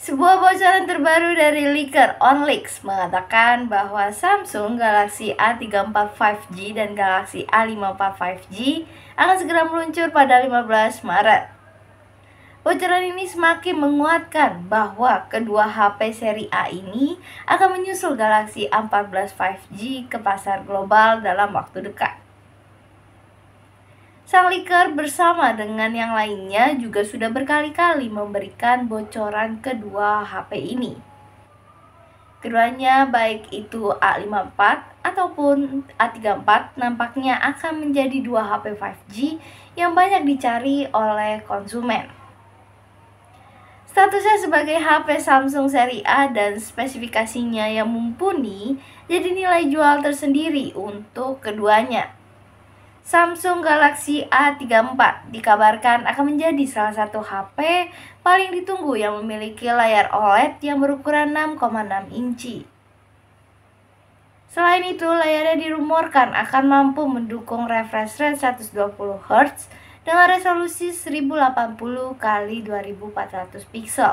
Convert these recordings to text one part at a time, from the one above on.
Sebuah bocoran terbaru dari leaker OnLeaks mengatakan bahwa Samsung Galaxy A34 5G dan Galaxy A54 5G akan segera meluncur pada 15 Maret. Bocoran ini semakin menguatkan bahwa kedua HP seri A ini akan menyusul Galaxy A14 5G ke pasar global dalam waktu dekat. Sang Liker bersama dengan yang lainnya juga sudah berkali-kali memberikan bocoran kedua HP ini. Keduanya baik itu A54 ataupun A34 nampaknya akan menjadi dua HP 5G yang banyak dicari oleh konsumen. Statusnya sebagai HP Samsung seri A dan spesifikasinya yang mumpuni jadi nilai jual tersendiri untuk keduanya. Samsung Galaxy A34 dikabarkan akan menjadi salah satu HP paling ditunggu yang memiliki layar OLED yang berukuran 6,6 inci. Selain itu, layarnya dirumorkan akan mampu mendukung refresh rate 120 Hz dengan resolusi 1080 x 2400 pixel.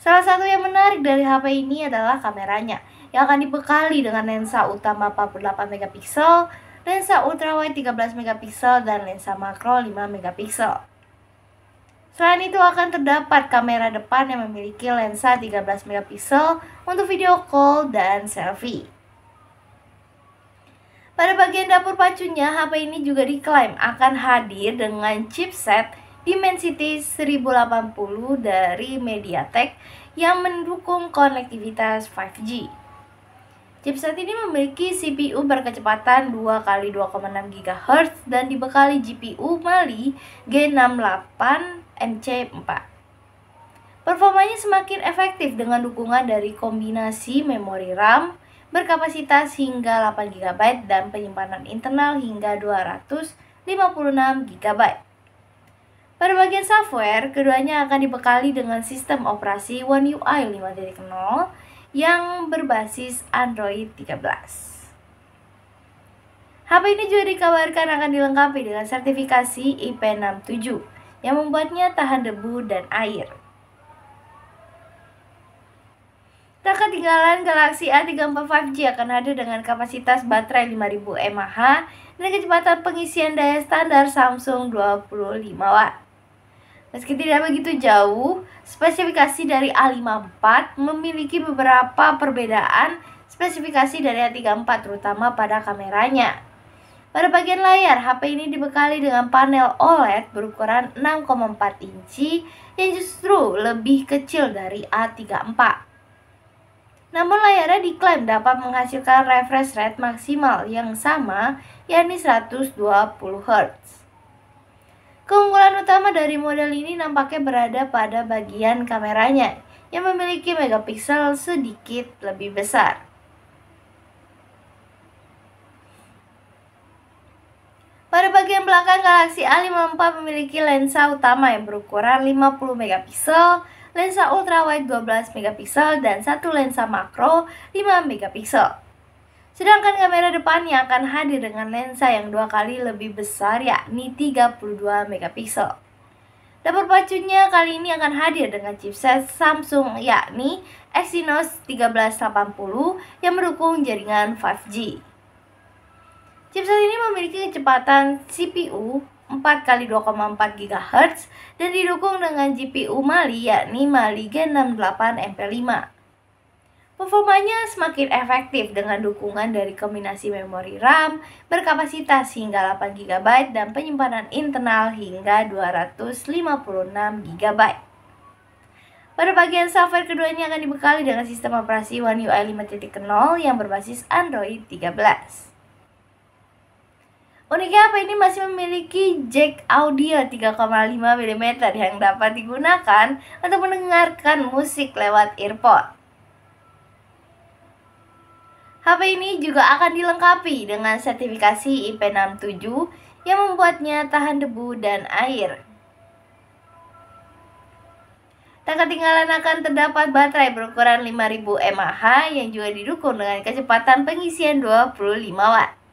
Salah satu yang menarik dari HP ini adalah kameranya yang akan dibekali dengan lensa utama 48 megapiksel lensa ultrawide 13 megapiksel dan lensa makro 5 megapiksel. Selain itu akan terdapat kamera depan yang memiliki lensa 13 megapiksel untuk video call dan selfie. Pada bagian dapur pacunya, HP ini juga diklaim akan hadir dengan chipset Dimensity 1080 dari MediaTek yang mendukung konektivitas 5G. Chipset ini memiliki CPU berkecepatan 2 x 2,6 GHz dan dibekali GPU Mali G68MC4. Performanya semakin efektif dengan dukungan dari kombinasi memori RAM berkapasitas hingga 8 GB dan penyimpanan internal hingga 256 GB. Pada bagian software, keduanya akan dibekali dengan sistem operasi One UI 5.0 yang berbasis Android 13. HP ini juga dikabarkan akan dilengkapi dengan sertifikasi IP67 yang membuatnya tahan debu dan air. Tak ketinggalan Galaxy A34 5G akan hadir dengan kapasitas baterai 5000 mAh dan kecepatan pengisian daya standar Samsung 25 watt. Meski tidak begitu jauh, spesifikasi dari A54 memiliki beberapa perbedaan spesifikasi dari A34 terutama pada kameranya. Pada bagian layar, HP ini dibekali dengan panel OLED berukuran 6,4 inci yang justru lebih kecil dari A34. Namun layarnya diklaim dapat menghasilkan refresh rate maksimal yang sama yakni 120 Hz. Keunggulan utama dari model ini nampaknya berada pada bagian kameranya yang memiliki megapiksel sedikit lebih besar. Pada bagian belakang Galaxy A54 memiliki lensa utama yang berukuran 50 megapiksel, lensa ultrawide 12 megapiksel dan satu lensa makro 5 megapiksel. Sedangkan kamera depannya akan hadir dengan lensa yang dua kali lebih besar yakni 32 megapiksel. Dapur pacunya kali ini akan hadir dengan chipset Samsung yakni Exynos 1380 yang mendukung jaringan 5G. Chipset ini memiliki kecepatan CPU 4 kali 2,4 GHz dan didukung dengan GPU Mali yakni Mali G68 MP5. Performanya semakin efektif dengan dukungan dari kombinasi memori RAM berkapasitas hingga 8 GB dan penyimpanan internal hingga 256 GB. Pada bagian software keduanya akan dibekali dengan sistem operasi One UI 5.0 yang berbasis Android 13. Uniknya HP ini masih memiliki jack audio 3,5 mm yang dapat digunakan untuk mendengarkan musik lewat earphone. HP ini juga akan dilengkapi dengan sertifikasi IP67 yang membuatnya tahan debu dan air. Tak ketinggalan akan terdapat baterai berukuran 5000 mAh yang juga didukung dengan kecepatan pengisian 25 watt.